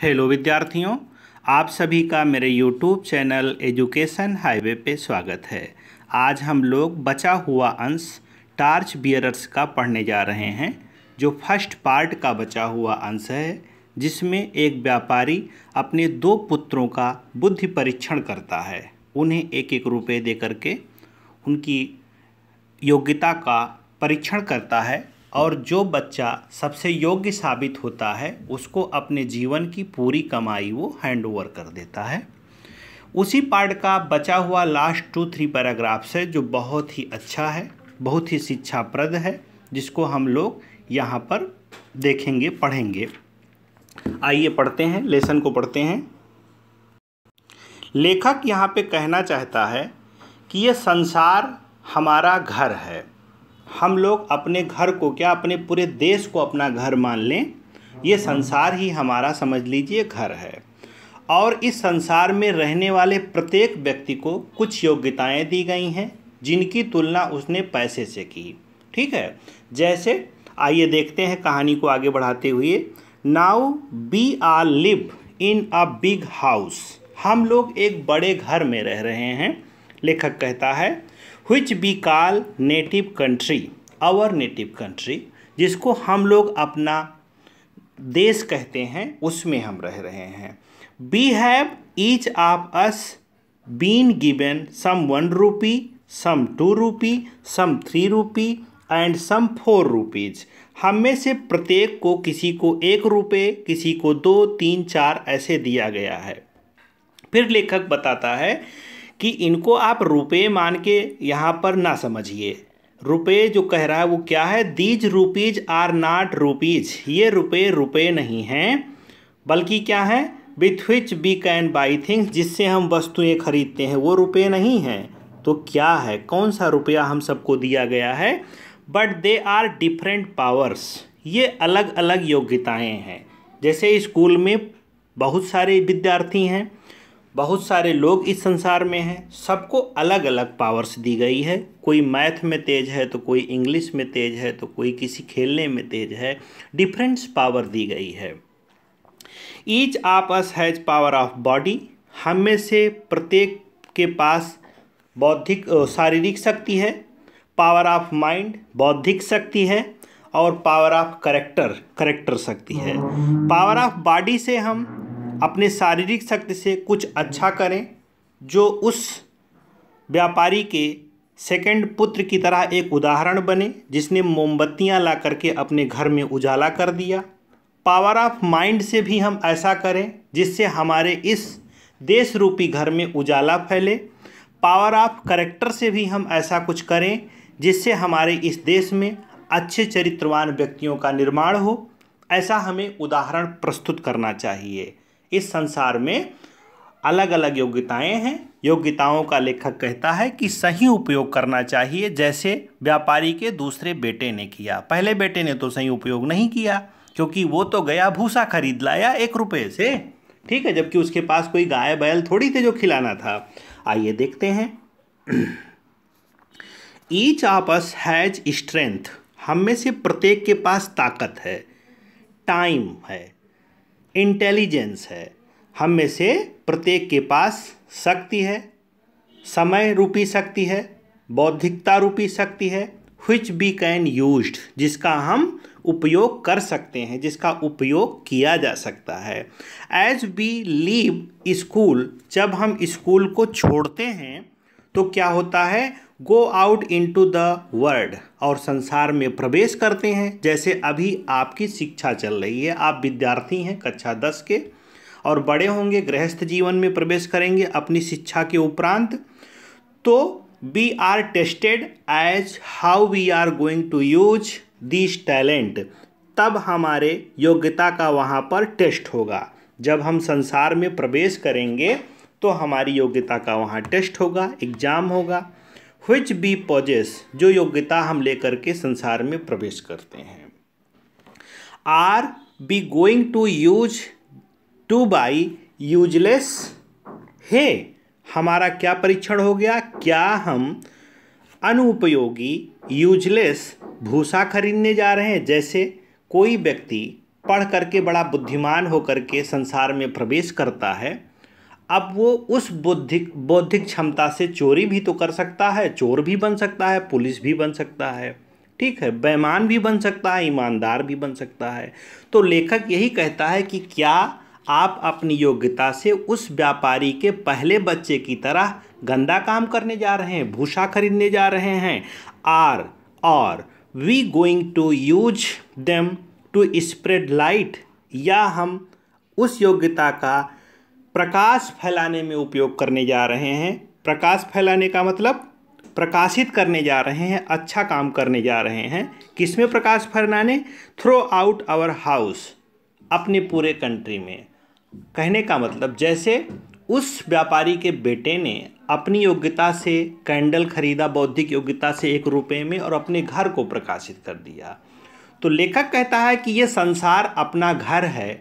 hello विद्यार्थियों आप सभी का मेरे यूट्यूब चैनल एजुकेशन हाईवे पे स्वागत है आज हम लोग बचा हुआ अंश टार्च बियरर्स का पढ़ने जा रहे हैं जो फर्स्ट पार्ट का बचा हुआ अंश है जिसमें एक व्यापारी अपने दो पुत्रों का बुद्धि परीक्षण करता है उन्हें एक एक रुपये दे करके उनकी योग्यता का परीक्षण करता है और जो बच्चा सबसे योग्य साबित होता है उसको अपने जीवन की पूरी कमाई वो हैंड ओवर कर देता है उसी पार्ट का बचा हुआ लास्ट टू थ्री पैराग्राफ्स है जो बहुत ही अच्छा है बहुत ही शिक्षाप्रद है जिसको हम लोग यहाँ पर देखेंगे पढ़ेंगे आइए पढ़ते हैं लेसन को पढ़ते हैं लेखक यहाँ पे कहना चाहता है कि यह संसार हमारा घर है हम लोग अपने घर को क्या अपने पूरे देश को अपना घर मान लें ये संसार ही हमारा समझ लीजिए घर है और इस संसार में रहने वाले प्रत्येक व्यक्ति को कुछ योग्यताएं दी गई हैं जिनकी तुलना उसने पैसे से की ठीक है जैसे आइए देखते हैं कहानी को आगे बढ़ाते हुए now we are live in a big house हम लोग एक बड़े घर में रह रहे हैं लेखक कहता है which we call native country our native country जिसको हम लोग अपना देश कहते हैं उसमें हम रह रहे हैं we have each of us been given some one rupee some two rupee some three rupee and some four rupees हम में से प्रत्येक को किसी को एक रुपये किसी को दो तीन चार ऐसे दिया गया है फिर लेखक बताता है कि इनको आप रुपये मान के यहाँ पर ना समझिए रुपये जो कह रहा है वो क्या है these rupees are not rupees ये रुपये रुपये नहीं हैं बल्कि क्या है with which we can buy things जिससे हम वस्तुएं खरीदते हैं वो रुपये नहीं हैं तो क्या है कौन सा रुपया हम सबको दिया गया है but they are different powers ये अलग अलग योग्यताएँ हैं जैसे स्कूल में बहुत सारे विद्यार्थी हैं बहुत सारे लोग इस संसार में हैं सबको अलग अलग पावर्स दी गई है कोई मैथ में तेज है तो कोई इंग्लिश में तेज है तो कोई किसी खेलने में तेज है डिफरेंट्स पावर दी गई है each of us has power of body हम में से प्रत्येक के पास बौद्धिक शारीरिक शक्ति है पावर ऑफ माइंड बौद्धिक शक्ति है और पावर ऑफ करेक्टर करेक्टर शक्ति है पावर ऑफ बॉडी से हम अपने शारीरिक शक्ति से कुछ अच्छा करें जो उस व्यापारी के सेकंड पुत्र की तरह एक उदाहरण बने जिसने मोमबत्तियां ला करके अपने घर में उजाला कर दिया पावर ऑफ माइंड से भी हम ऐसा करें जिससे हमारे इस देश रूपी घर में उजाला फैले पावर ऑफ करेक्टर से भी हम ऐसा कुछ करें जिससे हमारे इस देश में अच्छे चरित्रवान व्यक्तियों का निर्माण हो ऐसा हमें उदाहरण प्रस्तुत करना चाहिए इस संसार में अलग अलग योग्यताएं हैं योग्यताओं का लेखक कहता है कि सही उपयोग करना चाहिए जैसे व्यापारी के दूसरे बेटे ने किया पहले बेटे ने तो सही उपयोग नहीं किया क्योंकि वो तो गया भूसा खरीद लाया एक रुपये से ठीक है जबकि उसके पास कोई गाय बैल थोड़ी थे जो खिलाना था आइए देखते हैं ईच आपस हैज स्ट्रेंथ हम में से प्रत्येक के पास ताकत है टाइम है इंटेलिजेंस है हम में से प्रत्येक के पास शक्ति है समय रूपी शक्ति है बौद्धिकता रूपी शक्ति है विच बी कैन यूज जिसका हम उपयोग कर सकते हैं जिसका उपयोग किया जा सकता है एज वी लीव स्कूल जब हम स्कूल को छोड़ते हैं तो क्या होता है go out into the world और संसार में प्रवेश करते हैं जैसे अभी आपकी शिक्षा चल रही है आप विद्यार्थी हैं कक्षा दस के और बड़े होंगे गृहस्थ जीवन में प्रवेश करेंगे अपनी शिक्षा के उपरांत तो we are tested as how we are going to use this talent तब हमारे योग्यता का वहाँ पर टेस्ट होगा जब हम संसार में प्रवेश करेंगे तो हमारी योग्यता का वहाँ टेस्ट होगा एग्ज़ाम होगा which बी पॉजेस जो योग्यता हम लेकर के संसार में प्रवेश करते हैं are we going to use to buy useless हे हमारा क्या परीक्षण हो गया क्या हम अनुपयोगी यूजलेस भूसा खरीदने जा रहे हैं जैसे कोई व्यक्ति पढ़ करके बड़ा बुद्धिमान होकर के संसार में प्रवेश करता है अब वो उस बौद्धिक बौद्धिक क्षमता से चोरी भी तो कर सकता है चोर भी बन सकता है पुलिस भी बन सकता है ठीक है बेमान भी बन सकता है ईमानदार भी बन सकता है तो लेखक यही कहता है कि क्या आप अपनी योग्यता से उस व्यापारी के पहले बच्चे की तरह गंदा काम करने जा रहे हैं भूसा खरीदने जा रहे हैं आर और we going to use them to spread light या हम उस योग्यता का प्रकाश फैलाने में उपयोग करने जा रहे हैं प्रकाश फैलाने का मतलब प्रकाशित करने जा रहे हैं अच्छा काम करने जा रहे हैं किस में प्रकाश फैलाने थ्रो आउट आवर हाउस अपने पूरे कंट्री में कहने का मतलब जैसे उस व्यापारी के बेटे ने अपनी योग्यता से कैंडल खरीदा बौद्धिक योग्यता से एक रुपये में और अपने घर को प्रकाशित कर दिया तो लेखक कहता है कि ये संसार अपना घर है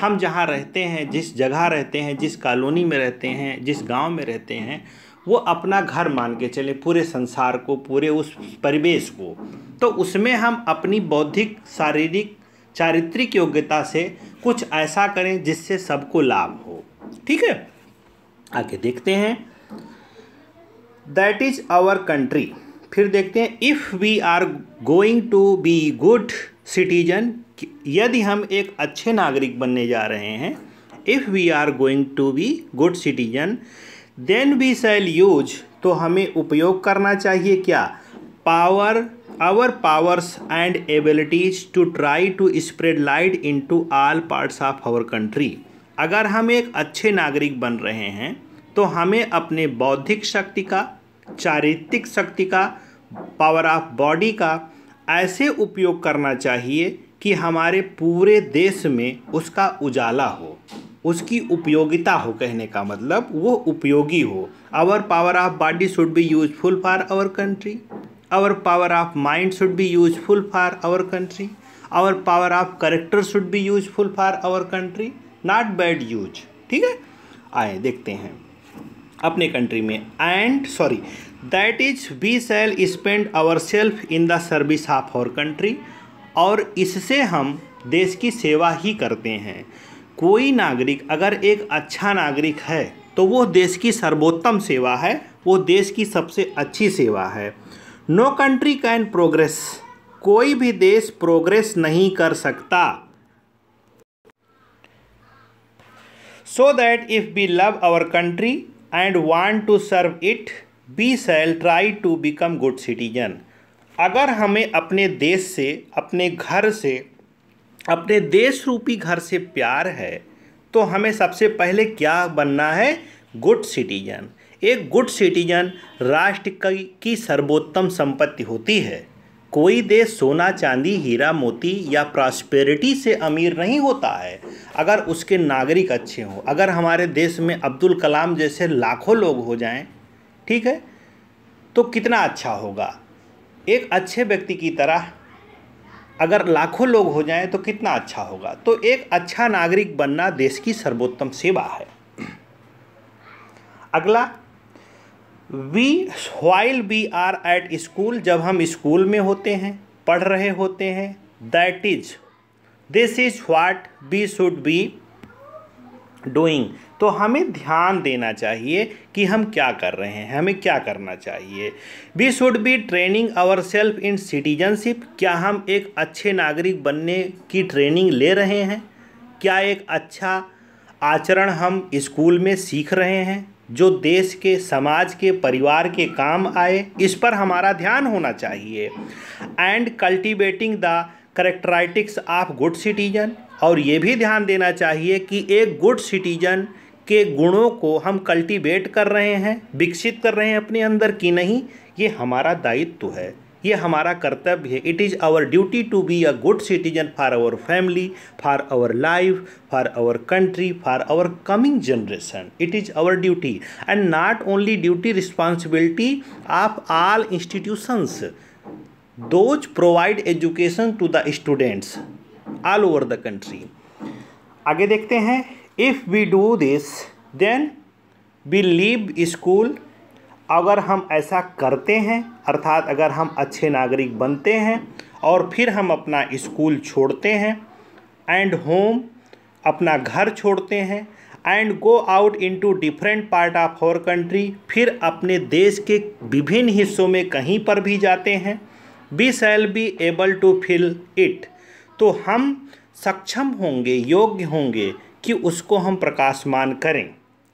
हम जहाँ रहते हैं जिस जगह रहते हैं जिस कॉलोनी में रहते हैं जिस गांव में रहते हैं वो अपना घर मान के चले पूरे संसार को पूरे उस परिवेश को तो उसमें हम अपनी बौद्धिक शारीरिक चारित्रिक योग्यता से कुछ ऐसा करें जिससे सबको लाभ हो ठीक है आगे देखते हैं दैट इज़ आवर कंट्री फिर देखते हैं if we are going to be good citizen यदि हम एक अच्छे नागरिक बनने जा रहे हैं if we are going to be good citizen then we shall use तो हमें उपयोग करना चाहिए क्या power our powers and abilities to try to spread light into all parts of our country अगर हम एक अच्छे नागरिक बन रहे हैं तो हमें अपने बौद्धिक शक्ति का चारित्रिक शक्ति का पावर ऑफ बॉडी का ऐसे उपयोग करना चाहिए कि हमारे पूरे देश में उसका उजाला हो उसकी उपयोगिता हो कहने का मतलब वो उपयोगी हो our power of body should be useful for our country our power of mind should be useful for our country our power of character should be useful for our country not bad use ठीक है आए देखते हैं अपने country में and sorry that is we shall spend our self in the service of our country और इससे हम देश की सेवा ही करते हैं कोई नागरिक अगर एक अच्छा नागरिक है तो वो देश की सर्वोत्तम सेवा है वो देश की सबसे अच्छी सेवा है नो कंट्री कैन प्रोग्रेस कोई भी देश प्रोग्रेस नहीं कर सकता so that if we love our country and want to serve it we shall try to become good citizen अगर हमें अपने देश से अपने घर से अपने देश रूपी घर से प्यार है तो हमें सबसे पहले क्या बनना है गुड सिटीजन एक गुड सिटीजन राष्ट्र की सर्वोत्तम संपत्ति होती है कोई देश सोना चांदी हीरा मोती या प्रॉस्पेरिटी से अमीर नहीं होता है अगर उसके नागरिक अच्छे हों अगर हमारे देश में अब्दुल कलाम जैसे लाखों लोग हो जाएं ठीक है तो कितना अच्छा होगा एक अच्छे व्यक्ति की तरह अगर लाखों लोग हो जाएं तो कितना अच्छा होगा तो एक अच्छा नागरिक बनना देश की सर्वोत्तम सेवा है अगला we while we are at school जब हम स्कूल में होते हैं पढ़ रहे होते हैं that is this is what we should be doing तो हमें ध्यान देना चाहिए कि हम क्या कर रहे हैं हमें क्या करना चाहिए we should be training our self in citizenship क्या हम एक अच्छे नागरिक बनने की ट्रेनिंग ले रहे हैं क्या एक अच्छा आचरण हम स्कूल में सीख रहे हैं जो देश के समाज के परिवार के काम आए इस पर हमारा ध्यान होना चाहिए and cultivating the characteristics of good citizen और ये भी ध्यान देना चाहिए कि एक गुड सिटीजन के गुणों को हम कल्टीवेट कर रहे हैं विकसित कर रहे हैं अपने अंदर कि नहीं ये हमारा दायित्व है ये हमारा कर्तव्य है it is our duty to be a good citizen for our family for our life for our country for our coming generation it is our duty and not only duty responsibility of all institutions those provide education to the students all over the country आगे देखते हैं if we do this then we leave school अगर हम ऐसा करते हैं अर्थात अगर हम अच्छे नागरिक बनते हैं और फिर हम अपना स्कूल छोड़ते हैं एंड होम अपना घर छोड़ते हैं and go out into different part of our country फिर अपने देश के विभिन्न हिस्सों में कहीं पर भी जाते हैं we shall be able to fill it तो हम सक्षम होंगे योग्य होंगे कि उसको हम प्रकाशमान करें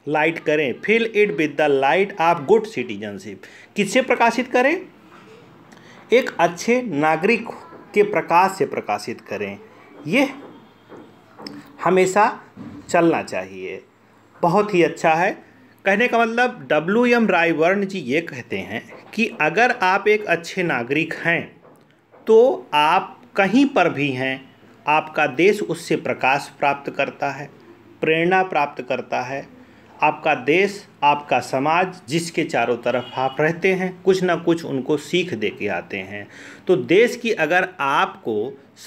लाइट करें fill it with the light of good citizenship किससे प्रकाशित करें एक अच्छे नागरिक के प्रकाश से प्रकाशित करें यह हमेशा चलना चाहिए बहुत ही अच्छा है कहने का मतलब डब्ल्यू एम रायवर्ण जी ये कहते हैं कि अगर आप एक अच्छे नागरिक हैं तो आप कहीं पर भी हैं आपका देश उससे प्रकाश प्राप्त करता है प्रेरणा प्राप्त करता है आपका देश आपका समाज जिसके चारों तरफ आप रहते हैं कुछ ना कुछ उनको सीख दे के आते हैं तो देश की अगर आपको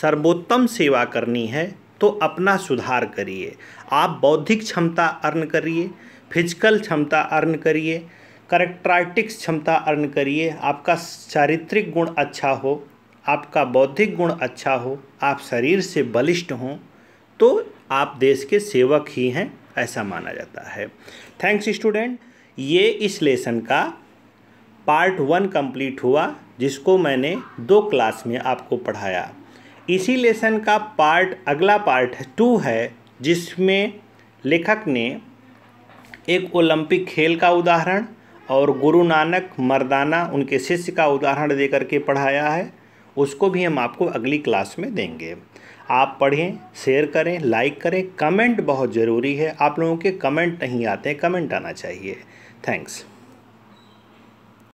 सर्वोत्तम सेवा करनी है तो अपना सुधार करिए आप बौद्धिक क्षमता अर्न करिए फिजिकल क्षमता अर्न करिए करेक्ट्राइटिक्स क्षमता अर्न करिए आपका चारित्रिक गुण अच्छा हो आपका बौद्धिक गुण अच्छा हो आप शरीर से बलिष्ठ हों तो आप देश के सेवक ही हैं ऐसा माना जाता है थैंक्स स्टूडेंट ये इस लेसन का पार्ट वन कंप्लीट हुआ जिसको मैंने दो क्लास में आपको पढ़ाया इसी लेसन का पार्ट अगला पार्ट टू है जिसमें लेखक ने एक ओलंपिक खेल का उदाहरण और गुरु नानक मर्दाना उनके शिष्य का उदाहरण देकर के पढ़ाया है उसको भी हम आपको अगली क्लास में देंगे आप पढ़ें शेयर करें लाइक करें कमेंट बहुत ज़रूरी है आप लोगों के कमेंट नहीं आते हैं कमेंट आना चाहिए थैंक्स